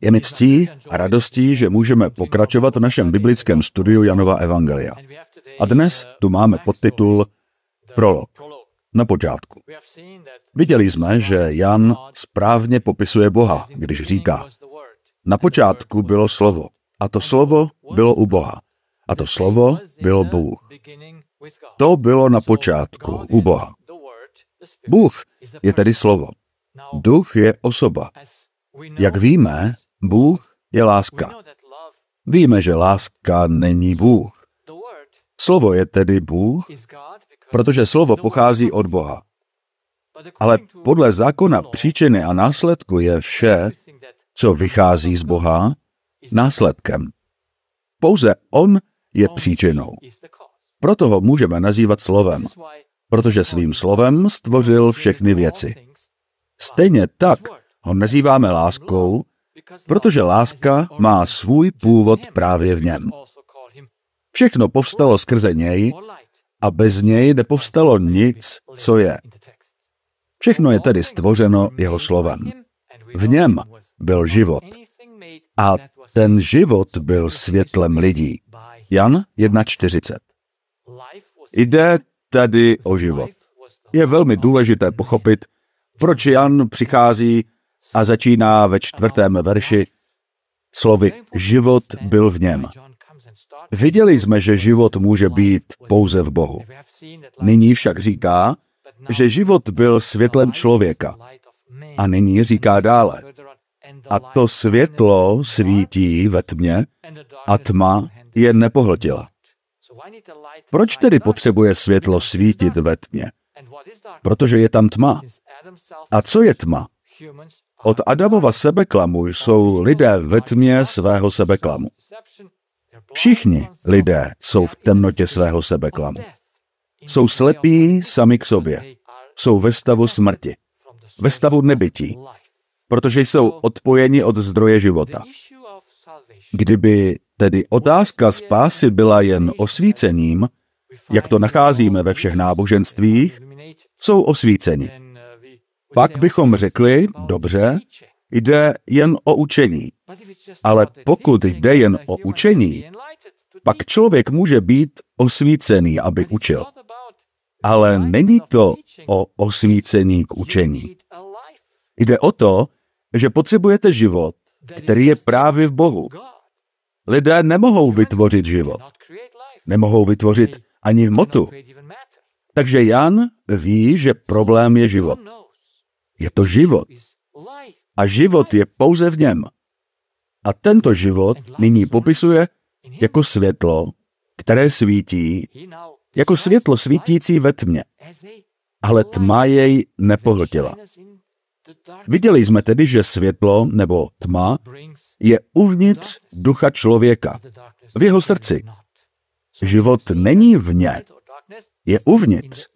Je mi ctí a radostí, že můžeme pokračovat v našem biblickém studiu Janova Evangelia. A dnes tu máme podtitul Prolog. Na počátku. Viděli jsme, že Jan správně popisuje Boha, když říká, na počátku bylo slovo, a to slovo bylo u Boha, a to slovo bylo Bůh. To bylo na počátku u Boha. Bůh je tedy slovo. Duch je osoba. Jak víme, Bůh je láska. Víme, že láska není Bůh. Slovo je tedy Bůh, protože slovo pochází od Boha. Ale podle zákona příčiny a následku je vše, co vychází z Boha, následkem. Pouze On je příčinou. Proto ho můžeme nazývat slovem, protože svým slovem stvořil všechny věci. Stejně tak ho nazýváme láskou, protože láska má svůj původ právě v něm. Všechno povstalo skrze něj a bez něj nepovstalo nic, co je. Všechno je tedy stvořeno jeho slovem. V něm byl život. A ten život byl světlem lidí. Jan 1.40. Jde tedy o život. Je velmi důležité pochopit, proč Jan přichází a začíná ve čtvrtém verši slovy život byl v něm. Viděli jsme, že život může být pouze v Bohu. Nyní však říká, že život byl světlem člověka. A nyní říká dále, a to světlo svítí ve tmě a tma je nepohltila. Proč tedy potřebuje světlo svítit ve tmě? Protože je tam tma. A co je tma? Od Adamova sebeklamu jsou lidé ve tmě svého sebeklamu. Všichni lidé jsou v temnotě svého sebeklamu. Jsou slepí sami k sobě. Jsou ve stavu smrti. Ve stavu nebytí. Protože jsou odpojeni od zdroje života. Kdyby tedy otázka spásy byla jen osvícením, jak to nacházíme ve všech náboženstvích, jsou osvíceni. Pak bychom řekli, dobře, jde jen o učení. Ale pokud jde jen o učení, pak člověk může být osvícený, aby učil. Ale není to o osvícení k učení. Jde o to, že potřebujete život, který je právě v Bohu. Lidé nemohou vytvořit život. Nemohou vytvořit ani hmotu. Takže Jan ví, že problém je život. Je to život. A život je pouze v něm. A tento život nyní popisuje jako světlo, které svítí, jako světlo svítící ve tmě. Ale tma jej nepohltila. Viděli jsme tedy, že světlo nebo tma je uvnitř ducha člověka, v jeho srdci. Život není vně, je uvnitř.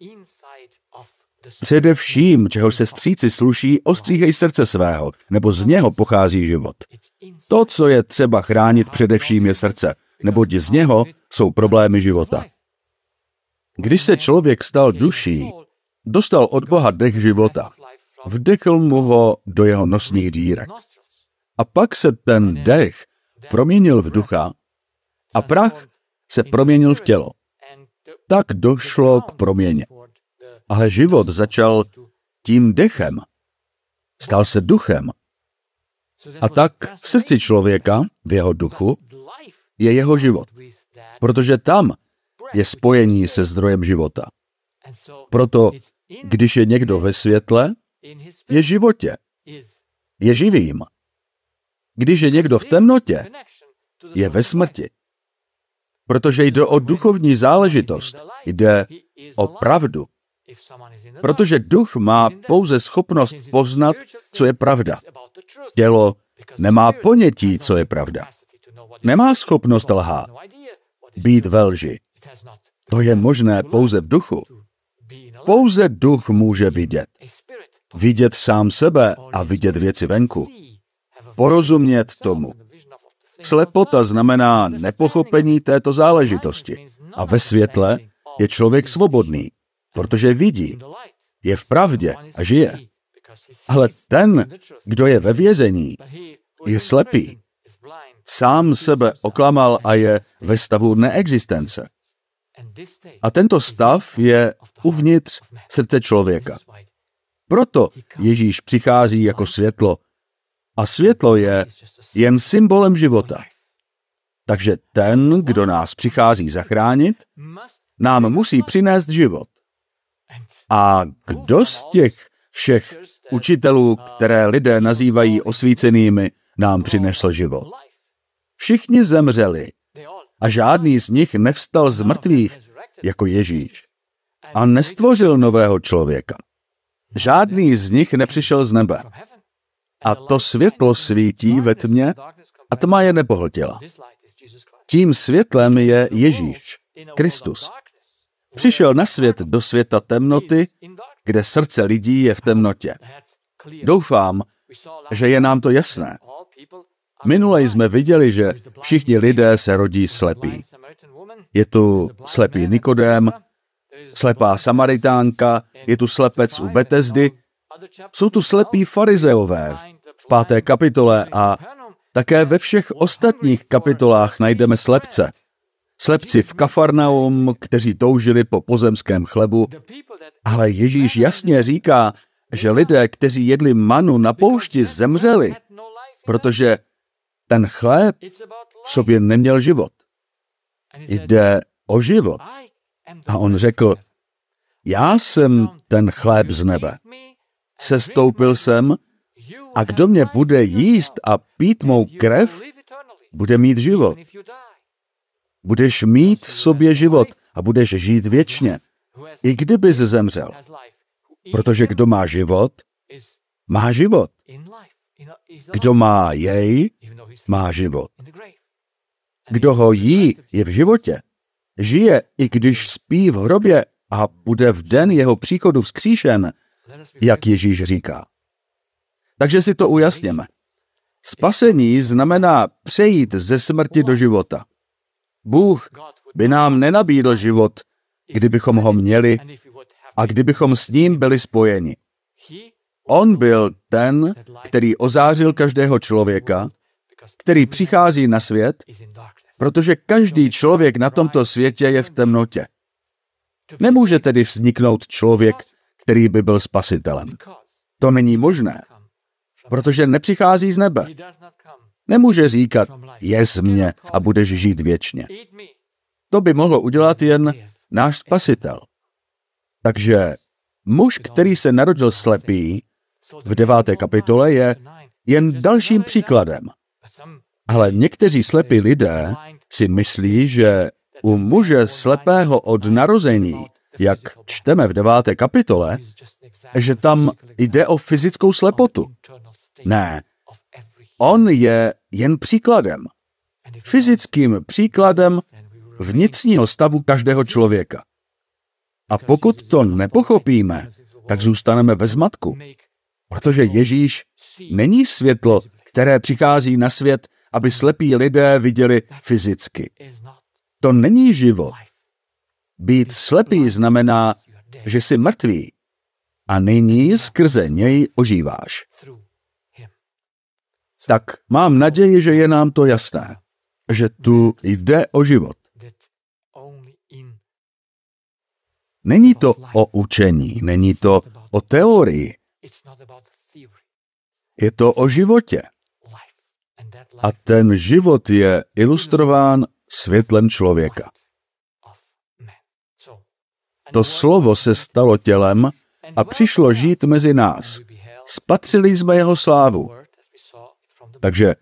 Především, čeho se stříci sluší, ostříhej srdce svého, nebo z něho pochází život. To, co je třeba chránit především, je srdce, neboť z něho jsou problémy života. Když se člověk stal duší, dostal od Boha dech života. Vdechl mu ho do jeho nosních dírek. A pak se ten dech proměnil v ducha a prach se proměnil v tělo. Tak došlo k proměně ale život začal tím dechem. Stal se duchem. A tak v srdci člověka, v jeho duchu, je jeho život. Protože tam je spojení se zdrojem života. Proto, když je někdo ve světle, je životě, je živým. Když je někdo v temnotě, je ve smrti. Protože jde o duchovní záležitost, jde o pravdu. Protože duch má pouze schopnost poznat, no co je pravda. Tělo nemá ponětí, co je pravda. Nemá schopnost lhát, no být ve lži. To je možné pouze v duchu. Pouze duch může vidět. Vidět sám sebe a vidět věci venku. Porozumět tomu. Slepota znamená nepochopení této záležitosti. A ve světle je člověk svobodný protože vidí, je v pravdě a žije. Ale ten, kdo je ve vězení, je slepý. Sám sebe oklamal a je ve stavu neexistence. A tento stav je uvnitř srdce člověka. Proto Ježíš přichází jako světlo. A světlo je jen symbolem života. Takže ten, kdo nás přichází zachránit, nám musí přinést život. A kdo z těch všech učitelů, které lidé nazývají osvícenými, nám přinesl život? Všichni zemřeli a žádný z nich nevstal z mrtvých jako Ježíš a nestvořil nového člověka. Žádný z nich nepřišel z nebe. A to světlo svítí ve tmě a tma je nepohltila. Tím světlem je Ježíš, Kristus. Přišel na svět do světa temnoty, kde srdce lidí je v temnotě. Doufám, že je nám to jasné. Minule jsme viděli, že všichni lidé se rodí slepí. Je tu slepý Nikodém, slepá Samaritánka, je tu slepec u Betesdy, jsou tu slepí farizeové v páté kapitole a také ve všech ostatních kapitolách najdeme slepce slepci v Kafarnaum, kteří toužili po pozemském chlebu. Ale Ježíš jasně říká, že lidé, kteří jedli manu na poušti, zemřeli, protože ten chléb v sobě neměl život. Jde o život. A on řekl, já jsem ten chléb z nebe. Sestoupil jsem a kdo mě bude jíst a pít mou krev, bude mít život. Budeš mít v sobě život a budeš žít věčně, i jsi zemřel. Protože kdo má život, má život. Kdo má jej, má život. Kdo ho jí, je v životě. Žije, i když spí v hrobě a bude v den jeho příchodu vzkříšen, jak Ježíš říká. Takže si to ujasněme. Spasení znamená přejít ze smrti do života. Bůh by nám nenabídl život, kdybychom ho měli a kdybychom s ním byli spojeni. On byl ten, který ozářil každého člověka, který přichází na svět, protože každý člověk na tomto světě je v temnotě. Nemůže tedy vzniknout člověk, který by byl spasitelem. To není možné, protože nepřichází z nebe. Nemůže říkat, z mě a budeš žít věčně. To by mohlo udělat jen náš spasitel. Takže muž, který se narodil slepý, v deváté kapitole je jen dalším příkladem. Ale někteří slepí lidé si myslí, že u muže slepého od narození, jak čteme v deváté kapitole, že tam jde o fyzickou slepotu. Ne, On je jen příkladem. Fyzickým příkladem vnitřního stavu každého člověka. A pokud to nepochopíme, tak zůstaneme ve zmatku. Protože Ježíš není světlo, které přichází na svět, aby slepí lidé viděli fyzicky. To není život. Být slepý znamená, že jsi mrtvý a nyní skrze něj ožíváš tak mám naději, že je nám to jasné, že tu jde o život. Není to o učení, není to o teorii. Je to o životě. A ten život je ilustrován světlem člověka. To slovo se stalo tělem a přišlo žít mezi nás. Spatřili jsme jeho slávu, takže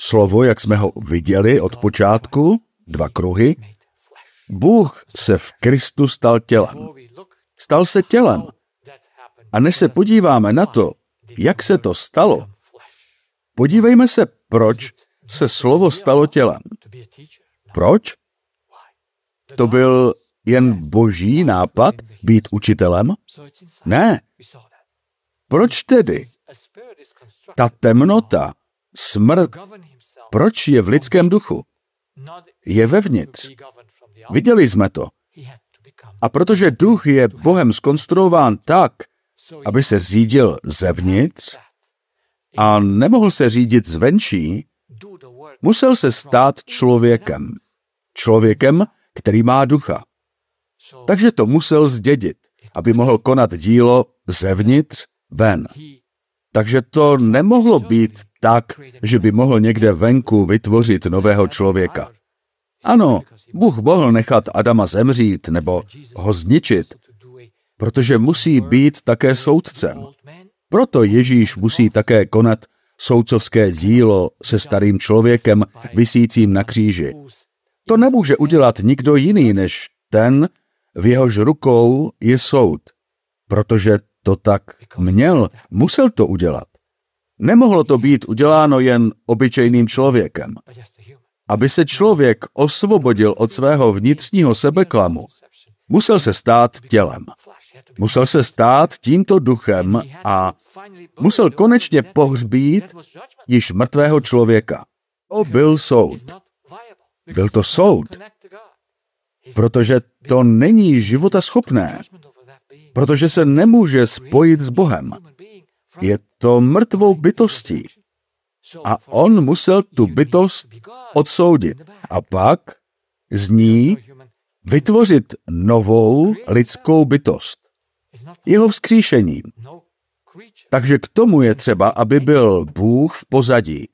slovo, jak jsme ho viděli od počátku, dva kruhy, Bůh se v Kristu stal tělem. Stal se tělem. A než se podíváme na to, jak se to stalo, podívejme se, proč se slovo stalo tělem. Proč? To byl jen boží nápad být učitelem? Ne. Proč tedy? Ta temnota Smrt, proč je v lidském duchu? Je vevnitř. Viděli jsme to. A protože duch je Bohem skonstruován tak, aby se řídil zevnitř a nemohl se řídit zvenčí, musel se stát člověkem. Člověkem, který má ducha. Takže to musel zdědit, aby mohl konat dílo zevnitř ven. Takže to nemohlo být tak, že by mohl někde venku vytvořit nového člověka. Ano, Bůh mohl nechat Adama zemřít nebo ho zničit, protože musí být také soudcem. Proto Ježíš musí také konat soudcovské dílo se starým člověkem vysícím na kříži. To nemůže udělat nikdo jiný než ten, v jehož rukou je soud, protože to tak měl, musel to udělat. Nemohlo to být uděláno jen obyčejným člověkem. Aby se člověk osvobodil od svého vnitřního sebeklamu, musel se stát tělem. Musel se stát tímto duchem a musel konečně pohřbít již mrtvého člověka. To byl soud. Byl to soud, protože to není života schopné, protože se nemůže spojit s Bohem je to mrtvou bytostí. A on musel tu bytost odsoudit a pak z ní vytvořit novou lidskou bytost. Jeho vzkříšením. Takže k tomu je třeba, aby byl Bůh v pozadí.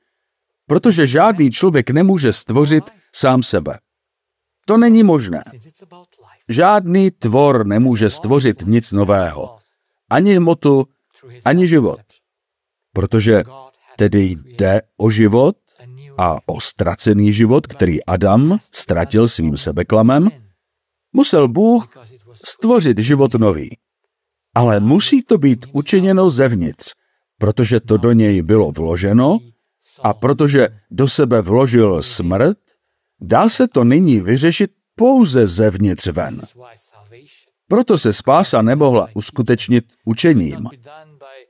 Protože žádný člověk nemůže stvořit sám sebe. To není možné. Žádný tvor nemůže stvořit nic nového. Ani hmotu, ani život. Protože tedy jde o život a o ztracený život, který Adam ztratil svým sebeklamem, musel Bůh stvořit život nový. Ale musí to být učiněno zevnitř, protože to do něj bylo vloženo a protože do sebe vložil smrt, dá se to nyní vyřešit pouze zevnitř ven. Proto se spása nemohla uskutečnit učením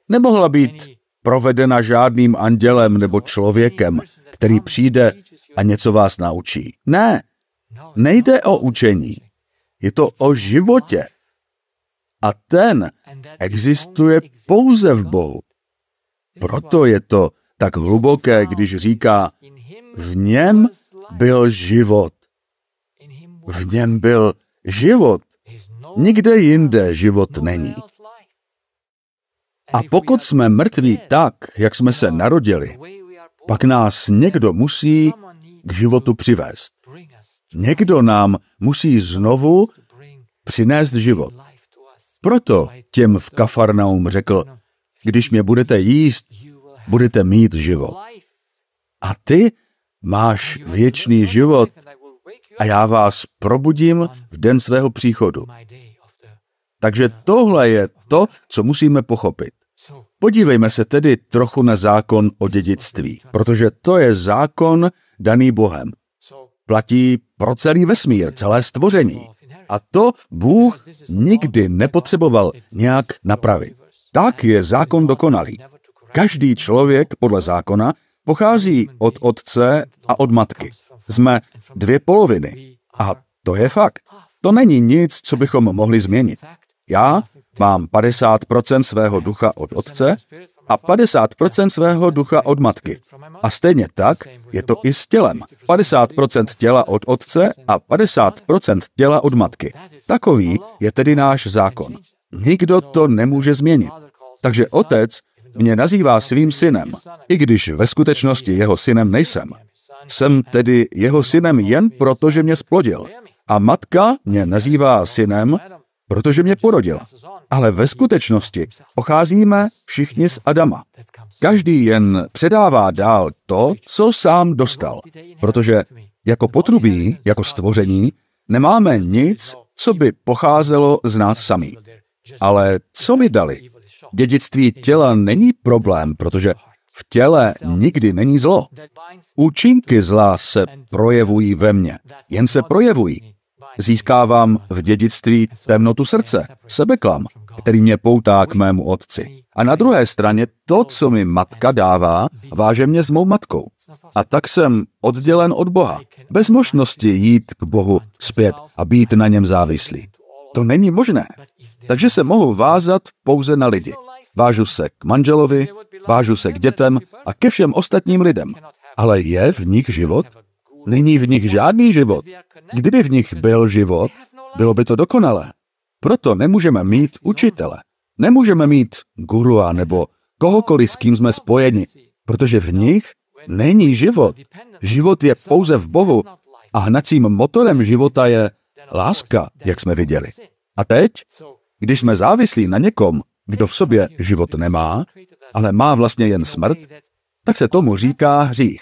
nemohla být provedena žádným andělem nebo člověkem, který přijde a něco vás naučí. Ne, no, nejde no. o učení. Je to o životě. A ten existuje pouze v Bohu. Proto je to tak hluboké, když říká, v něm byl život. V něm byl život. Nikde jinde život no není. A pokud jsme mrtví tak, jak jsme se narodili, pak nás někdo musí k životu přivést. Někdo nám musí znovu přinést život. Proto těm v Kafarnaum řekl, když mě budete jíst, budete mít život. A ty máš věčný život a já vás probudím v den svého příchodu. Takže tohle je to, co musíme pochopit. Podívejme se tedy trochu na zákon o dědictví, protože to je zákon daný Bohem. Platí pro celý vesmír, celé stvoření. A to Bůh nikdy nepotřeboval nějak napravit. Tak je zákon dokonalý. Každý člověk podle zákona pochází od otce a od matky. Jsme dvě poloviny. A to je fakt. To není nic, co bychom mohli změnit. Já mám 50% svého ducha od otce a 50% svého ducha od matky. A stejně tak je to i s tělem. 50% těla od otce a 50% těla od matky. Takový je tedy náš zákon. Nikdo to nemůže změnit. Takže otec mě nazývá svým synem, i když ve skutečnosti jeho synem nejsem. Jsem tedy jeho synem jen proto, že mě splodil. A matka mě nazývá synem, protože mě porodila. Ale ve skutečnosti pocházíme všichni z Adama. Každý jen předává dál to, co sám dostal, protože jako potrubí, jako stvoření, nemáme nic, co by pocházelo z nás samý. Ale co mi dali? Dědictví těla není problém, protože v těle nikdy není zlo. Účinky zla se projevují ve mně. Jen se projevují. Získávám v dědictví temnotu srdce, sebeklam, který mě poutá k mému otci. A na druhé straně to, co mi matka dává, váže mě s mou matkou. A tak jsem oddělen od Boha, bez možnosti jít k Bohu zpět a být na něm závislý. To není možné. Takže se mohu vázat pouze na lidi. Vážu se k manželovi, vážu se k dětem a ke všem ostatním lidem. Ale je v nich život? Není v nich žádný život. Kdyby v nich byl život, bylo by to dokonalé. Proto nemůžeme mít učitele. Nemůžeme mít gurua nebo kohokoliv, s kým jsme spojeni, protože v nich není život. Život je pouze v Bohu a hnacím motorem života je láska, jak jsme viděli. A teď, když jsme závislí na někom, kdo v sobě život nemá, ale má vlastně jen smrt, tak se tomu říká hřích.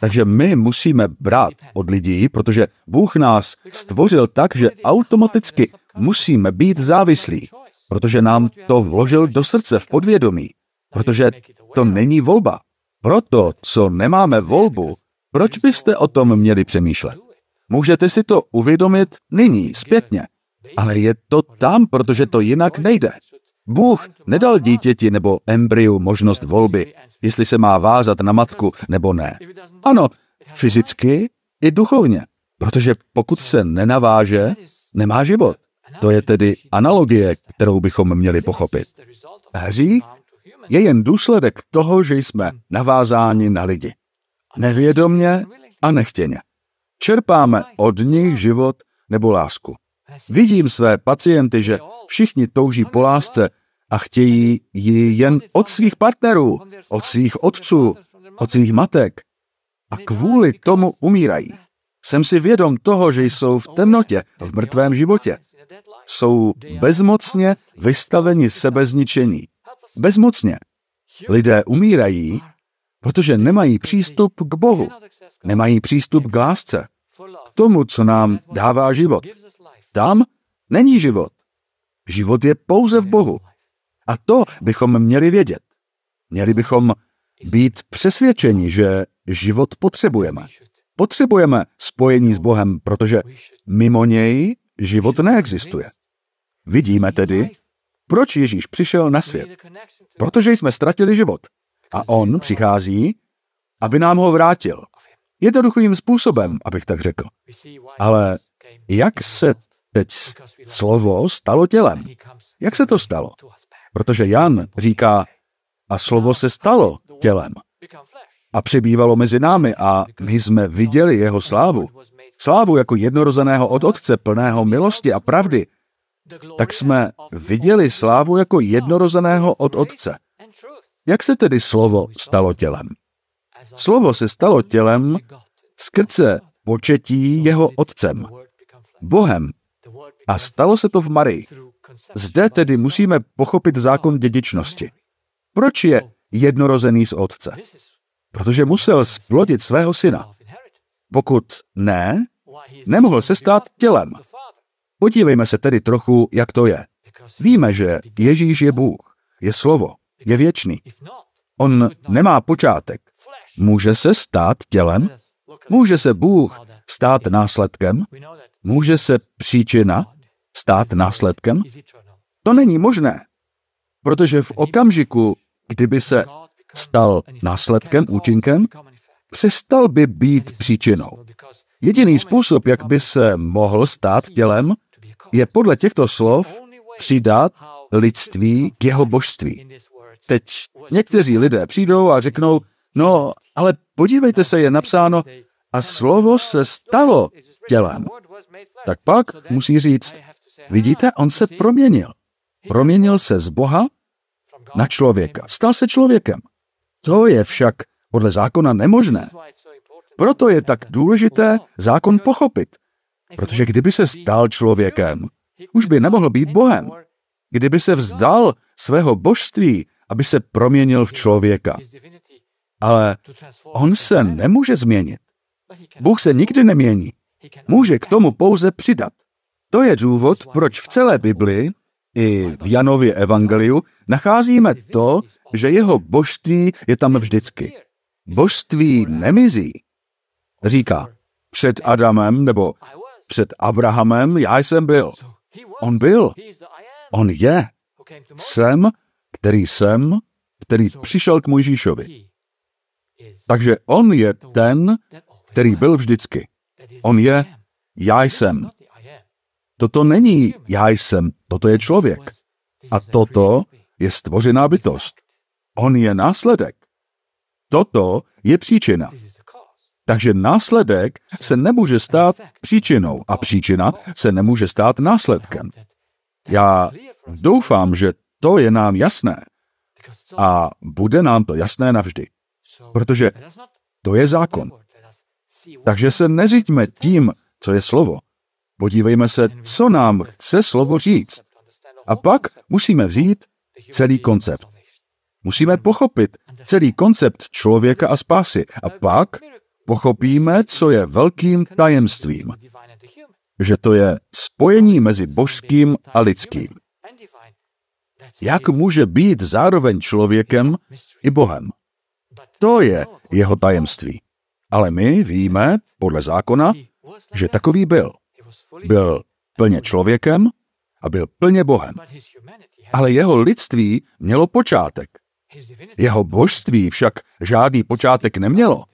Takže my musíme brát od lidí, protože Bůh nás stvořil tak, že automaticky musíme být závislí, protože nám to vložil do srdce v podvědomí, protože to není volba. Proto, co nemáme volbu, proč byste o tom měli přemýšlet? Můžete si to uvědomit nyní, zpětně, ale je to tam, protože to jinak nejde. Bůh nedal dítěti nebo embryu možnost volby, jestli se má vázat na matku nebo ne. Ano, fyzicky i duchovně, protože pokud se nenaváže, nemá život. To je tedy analogie, kterou bychom měli pochopit. Hřích je jen důsledek toho, že jsme navázáni na lidi. Nevědomně a nechtěně. Čerpáme od nich život nebo lásku. Vidím své pacienty, že všichni touží po lásce a chtějí ji jen od svých partnerů, od svých otců, od svých matek. A kvůli tomu umírají. Jsem si vědom toho, že jsou v temnotě, v mrtvém životě. Jsou bezmocně vystaveni sebezničení. Bezmocně. Lidé umírají, protože nemají přístup k Bohu, nemají přístup k lásce, k tomu, co nám dává život. Tam není život. Život je pouze v Bohu. A to bychom měli vědět. Měli bychom být přesvědčeni, že život potřebujeme. Potřebujeme spojení s Bohem, protože mimo něj život neexistuje. Vidíme tedy, proč Ježíš přišel na svět. Protože jsme ztratili život. A on přichází, aby nám ho vrátil. Jednoduchým způsobem, abych tak řekl. Ale jak se teď slovo stalo tělem? Jak se to stalo? Protože Jan říká, a slovo se stalo tělem a přibývalo mezi námi a my jsme viděli jeho slávu. Slávu jako jednorozeného od Otce, plného milosti a pravdy. Tak jsme viděli slávu jako jednorozeného od Otce. Jak se tedy slovo stalo tělem? Slovo se stalo tělem skrze početí jeho Otcem, Bohem, a stalo se to v Marii. Zde tedy musíme pochopit zákon dědičnosti. Proč je jednorozený z otce? Protože musel splodit svého syna. Pokud ne, nemohl se stát tělem. Podívejme se tedy trochu, jak to je. Víme, že Ježíš je Bůh, je slovo, je věčný. On nemá počátek. Může se stát tělem? Může se Bůh stát následkem? Může se příčina stát následkem? To není možné, protože v okamžiku, kdyby se stal následkem, účinkem, přestal by být příčinou. Jediný způsob, jak by se mohl stát tělem, je podle těchto slov přidat lidství k jeho božství. Teď někteří lidé přijdou a řeknou, no, ale podívejte se, je napsáno, a slovo se stalo tělem tak pak musí říct, vidíte, on se proměnil. Proměnil se z Boha na člověka. Stal se člověkem. To je však podle zákona nemožné. Proto je tak důležité zákon pochopit. Protože kdyby se stal člověkem, už by nemohl být Bohem. Kdyby se vzdal svého božství, aby se proměnil v člověka. Ale on se nemůže změnit. Bůh se nikdy nemění může k tomu pouze přidat. To je důvod, proč v celé Bibli i v Janově evangeliu nacházíme to, že jeho božství je tam vždycky. Božství nemizí. Říká, před Adamem nebo před Abrahamem já jsem byl. On byl. On je. Jsem, který jsem, který přišel k Mojžíšovi. Takže on je ten, který byl vždycky. On je já jsem. Toto není já jsem, toto je člověk. A toto je stvořená bytost. On je následek. Toto je příčina. Takže následek se nemůže stát příčinou a příčina se nemůže stát následkem. Já doufám, že to je nám jasné. A bude nám to jasné navždy. Protože to je zákon. Takže se neřiďme tím, co je slovo. Podívejme se, co nám chce slovo říct. A pak musíme vzít celý koncept. Musíme pochopit celý koncept člověka a spásy. A pak pochopíme, co je velkým tajemstvím. Že to je spojení mezi božským a lidským. Jak může být zároveň člověkem i Bohem? To je jeho tajemství. Ale my víme, podle zákona, že takový byl. Byl plně člověkem a byl plně Bohem. Ale jeho lidství mělo počátek. Jeho božství však žádný počátek nemělo.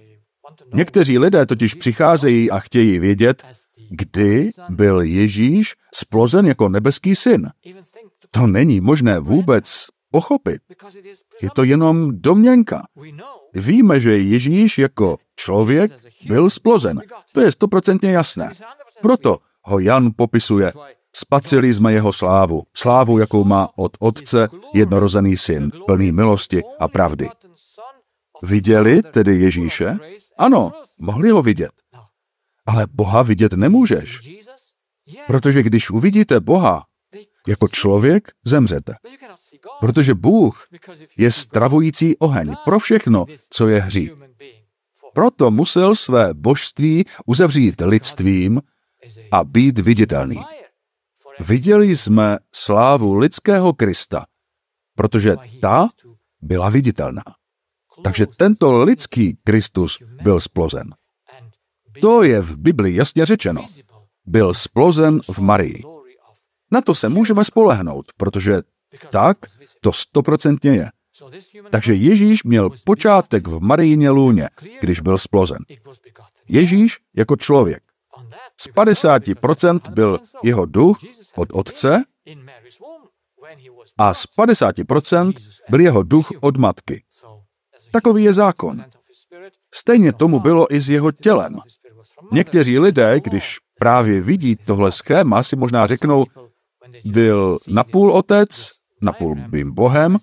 Někteří lidé totiž přicházejí a chtějí vědět, kdy byl Ježíš splozen jako nebeský syn. To není možné vůbec pochopit. Je to jenom domněnka. Víme, že Ježíš jako člověk byl splozen. To je stoprocentně jasné. Proto ho Jan popisuje. Spatřili jsme jeho slávu. Slávu, jakou má od otce jednorozený syn, plný milosti a pravdy. Viděli tedy Ježíše? Ano, mohli ho vidět. Ale Boha vidět nemůžeš. Protože když uvidíte Boha jako člověk, zemřete protože Bůh je stravující oheň pro všechno, co je hřích. Proto musel své božství uzavřít lidstvím a být viditelný. Viděli jsme slávu lidského Krista, protože ta byla viditelná. Takže tento lidský Kristus byl splozen. To je v Bibli jasně řečeno. Byl splozen v Marii. Na to se můžeme spolehnout, protože tak to stoprocentně je. Takže Ježíš měl počátek v Marijině lůně, když byl splozen. Ježíš jako člověk. Z 50% byl jeho duch od otce a z 50% byl jeho duch od matky. Takový je zákon. Stejně tomu bylo i s jeho tělem. Někteří lidé, když právě vidí tohle schéma, si možná řeknou, byl napůl otec napůl bým Bohem,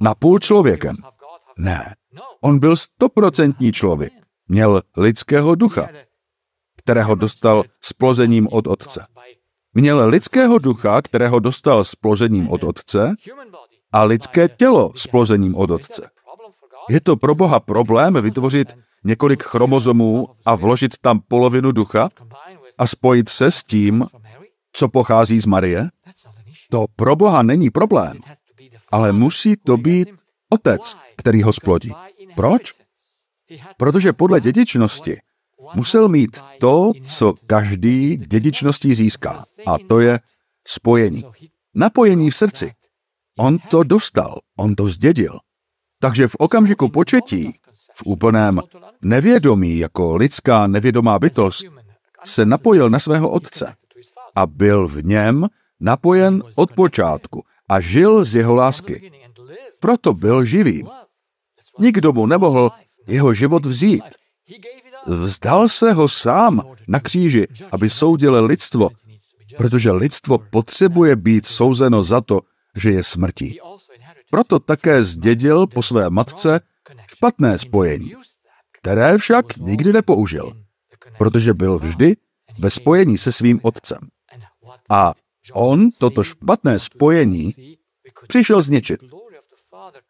napůl člověkem. Ne, on byl stoprocentní člověk. Měl lidského ducha, kterého dostal s plozením od otce. Měl lidského ducha, kterého dostal s plozením od otce, a lidské tělo s plozením od otce. Je to pro Boha problém vytvořit několik chromozomů a vložit tam polovinu ducha a spojit se s tím, co pochází z Marie? To pro Boha není problém, ale musí to být otec, který ho splodí. Proč? Protože podle dědičnosti musel mít to, co každý dědičností získá, a to je spojení. Napojení v srdci. On to dostal, on to zdědil. Takže v okamžiku početí, v úplném nevědomí jako lidská nevědomá bytost, se napojil na svého otce a byl v něm napojen od počátku a žil z jeho lásky. Proto byl živý. Nikdo mu nemohl jeho život vzít. Vzdal se ho sám na kříži, aby soudil lidstvo, protože lidstvo potřebuje být souzeno za to, že je smrtí. Proto také zdědil po své matce špatné spojení, které však nikdy nepoužil, protože byl vždy ve spojení se svým otcem. A On toto špatné spojení přišel zničit.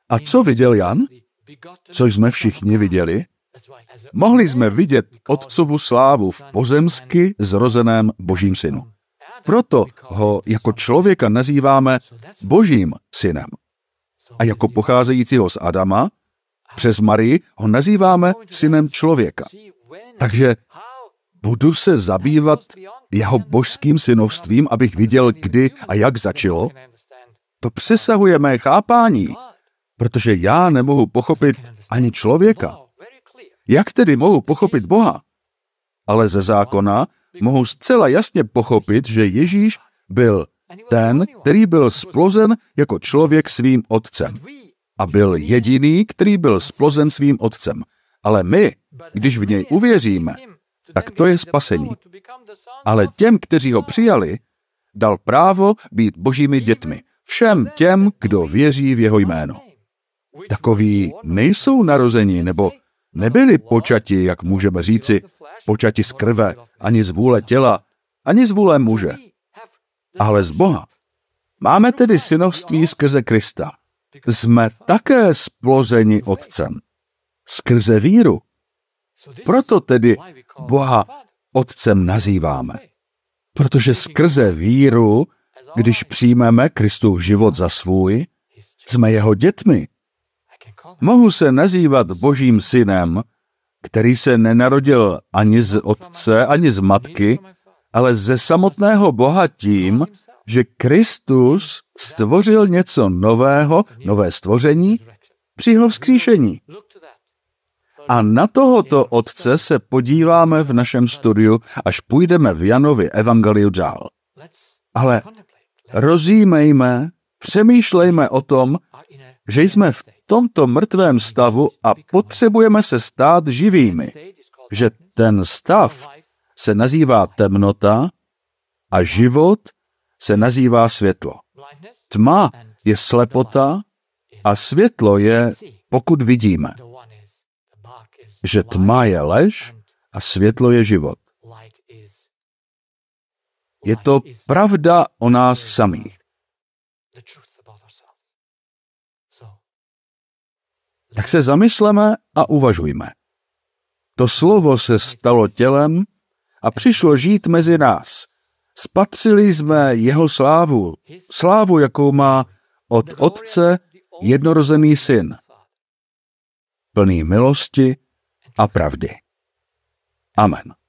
A co viděl Jan? Co jsme všichni viděli? Mohli jsme vidět Otcovu slávu v pozemsky zrozeném Božím synu. Proto ho jako člověka nazýváme Božím synem. A jako pocházejícího z Adama, přes Marii ho nazýváme synem člověka. Takže budu se zabývat jeho božským synovstvím, abych viděl, kdy a jak začalo, to přesahuje mé chápání, protože já nemohu pochopit ani člověka. Jak tedy mohu pochopit Boha? Ale ze zákona mohu zcela jasně pochopit, že Ježíš byl ten, který byl splozen jako člověk svým otcem. A byl jediný, který byl splozen svým otcem. Ale my, když v něj uvěříme, tak to je spasení. Ale těm, kteří ho přijali, dal právo být božími dětmi. Všem těm, kdo věří v jeho jméno. Takoví nejsou narození nebo nebyli počati, jak můžeme říci, počati z krve, ani z vůle těla, ani z vůle muže, ale z Boha. Máme tedy synovství skrze Krista. Jsme také splozeni Otcem. Skrze víru proto tedy Boha Otcem nazýváme. Protože skrze víru, když přijmeme Kristův život za svůj, jsme jeho dětmi. Mohu se nazývat Božím synem, který se nenarodil ani z otce, ani z matky, ale ze samotného Boha tím, že Kristus stvořil něco nového, nové stvoření při jeho vzkříšení. A na tohoto otce se podíváme v našem studiu, až půjdeme v Janovi evangeliu dál. Ale rozjímejme, přemýšlejme o tom, že jsme v tomto mrtvém stavu a potřebujeme se stát živými. Že ten stav se nazývá temnota a život se nazývá světlo. Tma je slepota a světlo je, pokud vidíme že tma je lež a světlo je život. Je to pravda o nás samých. Tak se zamysleme a uvažujme. To slovo se stalo tělem a přišlo žít mezi nás. Spatřili jsme jeho slávu, slávu, jakou má od Otce jednorozený syn, plný milosti a pravdy. Amen.